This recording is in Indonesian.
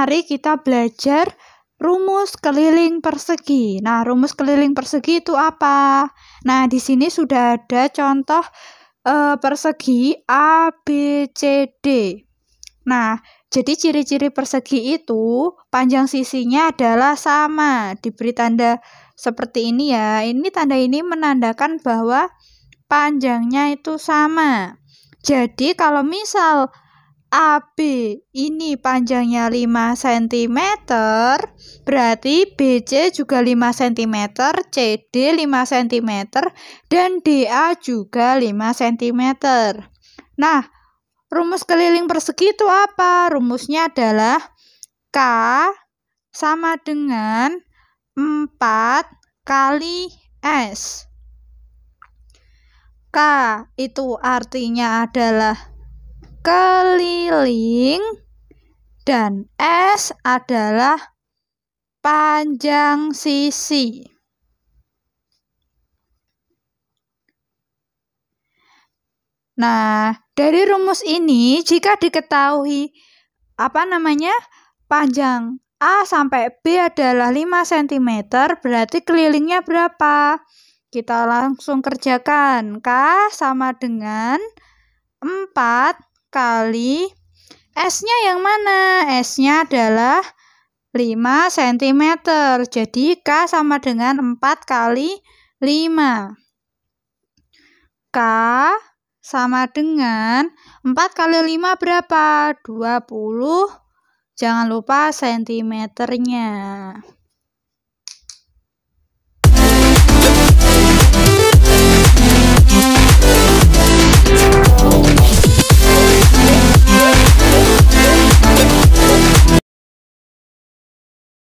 mari kita belajar rumus keliling persegi. Nah, rumus keliling persegi itu apa? Nah, di sini sudah ada contoh eh, persegi A, B, C, D. Nah, jadi ciri-ciri persegi itu panjang sisinya adalah sama, diberi tanda seperti ini ya. Ini tanda ini menandakan bahwa panjangnya itu sama. Jadi kalau misal AB ini panjangnya 5 cm, berarti BC juga 5 cm, CD 5 cm, dan DA juga 5 cm. Nah, rumus keliling persegi itu apa? Rumusnya adalah K sama dengan 4 kali S. K itu artinya adalah keliling dan S adalah panjang sisi. Nah, dari rumus ini jika diketahui apa namanya? panjang A sampai B adalah 5 cm, berarti kelilingnya berapa? Kita langsung kerjakan. K sama dengan 4 kali S-nya yang mana? S-nya adalah 5 cm. Jadi K sama dengan 4 kali 5. K sama dengan 4 kali 5 berapa? 20. Jangan lupa sentimeternya.